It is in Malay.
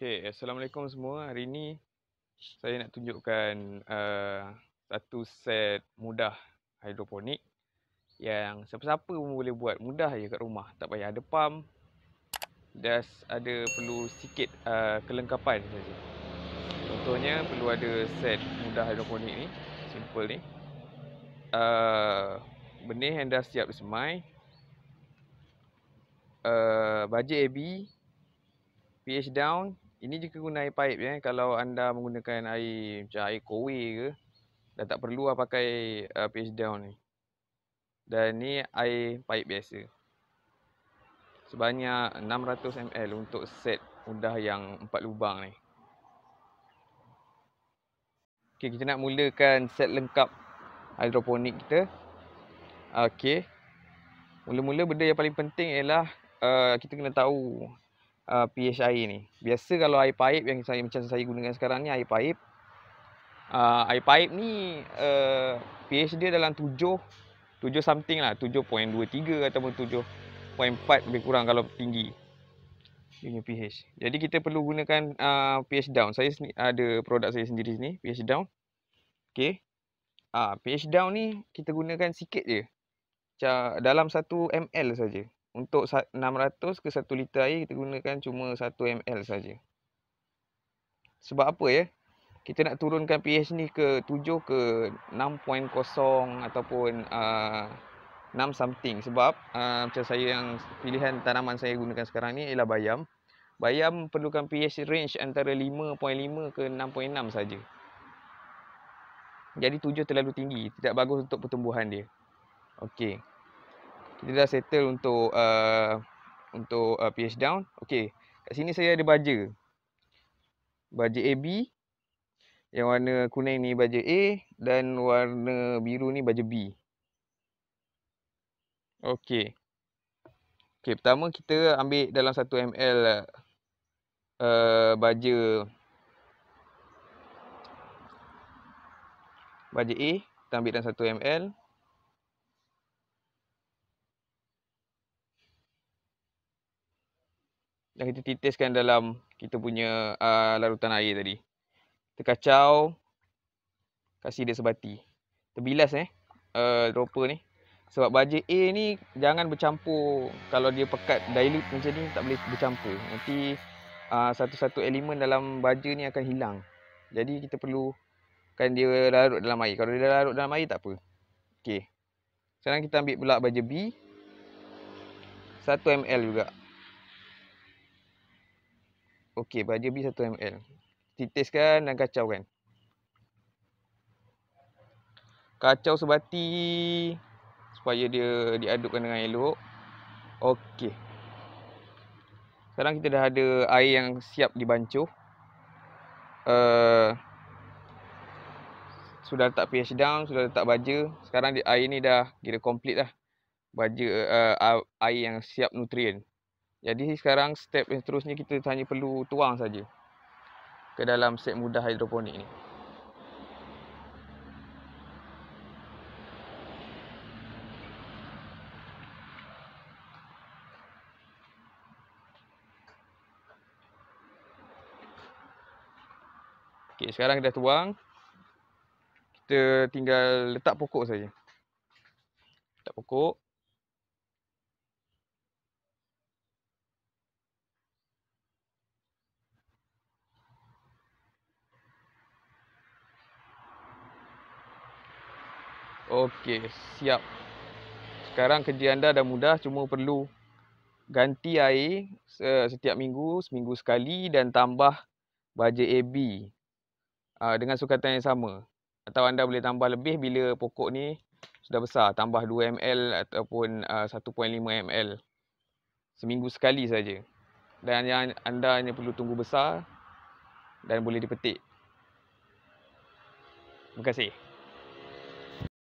Okay, Assalamualaikum semua. Hari ini saya nak tunjukkan uh, satu set mudah hidroponik yang siapa-siapa pun boleh buat. Mudah je kat rumah. Tak payah ada pump. Just ada perlu sikit uh, kelengkapan saja. Contohnya perlu ada set mudah hidroponik ni. Simple ni. Uh, benih yang dah siap disemai. Uh, bajet AB. pH down ini jika guna air pipe eh. ya. Kalau anda menggunakan air macam air kowe ke, dah tak perlu lah pakai uh, pH down ni. Dan ni air pipe biasa. Sebanyak 600 ml untuk set udah yang empat lubang ni. Okay, kita nak mulakan set lengkap hidroponik kita. Okay, Mula-mula benda yang paling penting ialah uh, kita kena tahu uh, pH air ni. Biasa kalau air paip yang saya macam saya gunakan sekarang ni air paip uh, air paip ni uh, pH dia dalam 7 7 something lah, 7.23 ataupun 7.4 lebih kurang kalau tinggi ini pH. Jadi kita perlu gunakan uh, pH down. Saya sendi- ada produk saya sendiri sini, pH down. Okey. Ah uh, pH down ni kita gunakan sikit je. dalam 1 ml saja. Untuk 600 ke 1 liter air kita gunakan cuma 1 ml saja. Sebab apa ya? Kita nak turunkan pH ni ke 7 ke 6.0 ataupun uh, ah, 6 something sebab uh, macam saya yang pilihan tanaman saya gunakan sekarang ni ialah bayam. Bayam perlukan pH range antara 5.5 ke 6.6 saja. Jadi 7 terlalu tinggi, tidak bagus untuk pertumbuhan dia. Okey kita dah settle untuk uh, untuk uh, pH down. Okey, kat sini saya ada baja. Baja AB yang warna kuning ni baja A dan warna biru ni baja B. Okey. Okey, pertama kita ambil dalam 1 ml uh, baja baja A, kita ambil dalam 1 ml. dan kita titiskan dalam kita punya uh, larutan air tadi. Kita kacau. Kasih dia sebati. Terbilas eh. Uh, dropper ni. Sebab baja A ni jangan bercampur. Kalau dia pekat dilute macam ni tak boleh bercampur. Nanti uh, satu-satu elemen dalam baja ni akan hilang. Jadi kita perlu kan dia larut dalam air. Kalau dia larut dalam air tak apa. Okey. Sekarang kita ambil pula baja B. 1 ml juga. Okey, baja B 1 ml. Titiskan dan kacaukan. Kacau sebati supaya dia diadukkan dengan elok. Okey. Sekarang kita dah ada air yang siap dibancuh. Uh, sudah letak pH down, sudah letak baja. Sekarang air ni dah kira complete lah. Baja uh, air yang siap nutrien. Jadi sekarang step yang seterusnya kita hanya perlu tuang saja ke dalam set mudah hidroponik ni. Okey, sekarang kita dah tuang. Kita tinggal letak pokok saja. Letak pokok. Okey, siap. Sekarang kerja anda dah mudah, cuma perlu ganti air setiap minggu, seminggu sekali dan tambah baja AB ah, dengan sukatan yang sama. Atau anda boleh tambah lebih bila pokok ni sudah besar, tambah 2ml ataupun 1.5ml ah, seminggu sekali saja. Dan yang anda hanya perlu tunggu besar dan boleh dipetik. Terima kasih.